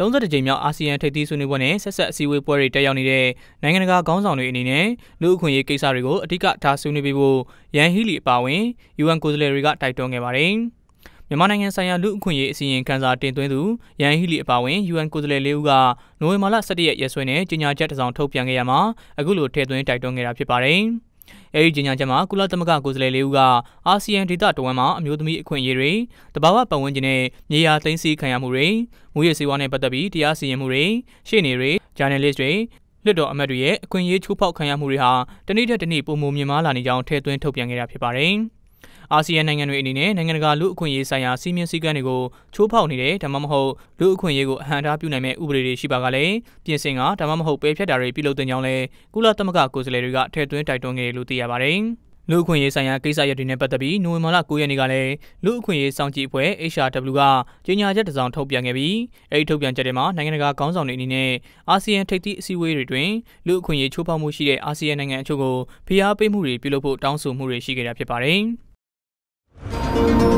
32ကြိမ်မြောက်အာဆီယံထိပ်သီးဆွေးနွေးပွဲနဲ့ဆက်ဆက်အစည်းအဝေးပွဲတွေတက်ရောက်နေတဲ့နိုင်ငံတကာခေါင်းဆောင်တွေအနေနဲ့လူအခွင့်အရေးကိစ္စတွေကိုအဓိကထားဆွေးနွေးပေးဖို့ရန်ဟီလီအပါအဝင် UN ကိုယ်စားလှယ်တွေကတိုက်တွန်းခဲ့ပါတယ်။မြန်မာနိုင်ငံဆိုင်ရာလူအခွင့်အရေးအစီရင်ခံစာတင်သွင်းသူရန်ဟီလီအပါအဝင် UN ကိုယ်စားလှယ်၄ဦးကနိုဝင်ဘာလ17ရက်ရက်စွဲနဲ့ကြေညာချက်တစ်စောင်ထုတ်ပြန်ခဲ့ရမှာအခုလိုထည့်သွင်းတိုက်တွန်းခဲ့တာဖြစ်ပါတယ်။အဲဒီကြေညာချက်မှာကုလသမဂ္ဂကိုယ်စားလှယ်လေးဦးကအာဆီယံဒေသတော်ဝန်မှာအမျိုးသမီးအခွင့်အရေးတွေတဘာဝပတ်ဝန်းကျင်နဲ့မြေယာသိမ်းဆည်းခံရမှုတွေမူရစေဝါနဲ့ပတ်သက်ပြီးတရားစီရင်မှုတွေရှေ့နေတွေဂျာနယ်လစ်တွေလွှတ်တော်အမတ်တွေရဲ့အခွင့်အရေးချိုးဖောက်ခံရမှုတွေဟာတနေ့တစ်နေ့ပုံမှန်မြင်မာလာနေကြောင်းထည့်သွင်းထုတ်ပြန်ခဲ့တာဖြစ်ပါတယ်။အာဆီယံနိုင်ငံတွေအနေနဲ့နိုင်ငံတကာလူ့အခွင့်အရေးဆိုင်ရာစည်းမျဉ်းစည်းကမ်းတွေကိုချိုးဖောက်နေတယ်ဒါမှမဟုတ်လူ့အခွင့်အရေးကိုအဟန့်အတားပြုနိုင်မဲ့ဥပဒေတွေရှိပါကလည်းပြင်ဆင်ကဒါမှမဟုတ်ပယ်ဖျက်တာတွေပြုလုပ်တဲ့ကြောင်းလဲကုလသမဂ္ဂကိုယ်စားလှယ်တွေကထည့်သွင်းတိုက်တွန်းခဲ့တယ်လို့သိရပါတယ်။လူ့အခွင့်အရေးဆိုင်ရာကိစ္စရပ်တွေနဲ့ပတ်သက်ပြီးနိုဝင်ဘာလ9ရက်နေ့ကလည်းလူ့အခွင့်အရေးစောင့်ကြည့်အဖွဲ့ HRW ကကြေညာချက်တစ်စောင်ထုတ်ပြန်ခဲ့ပြီးအဲဒီထုတ်ပြန်ချက်ထဲမှာနိုင်ငံတကာခေါင်းဆောင်တွေအနေနဲ့အာဆီယံထိပ်သီးအစည်းအဝေးတွေတွင်လူ့အခွင့်အရေးချိုးဖောက်မှုရှိတဲ့အာဆီယံနိုင်ငံအချို့ကိုဖိအားပေးမှုတွေပြုလုပ်ဖို့တောင်းဆိုမှုတွေရှိခဲ့တာဖြစ်ပါတယ်။ Thank you.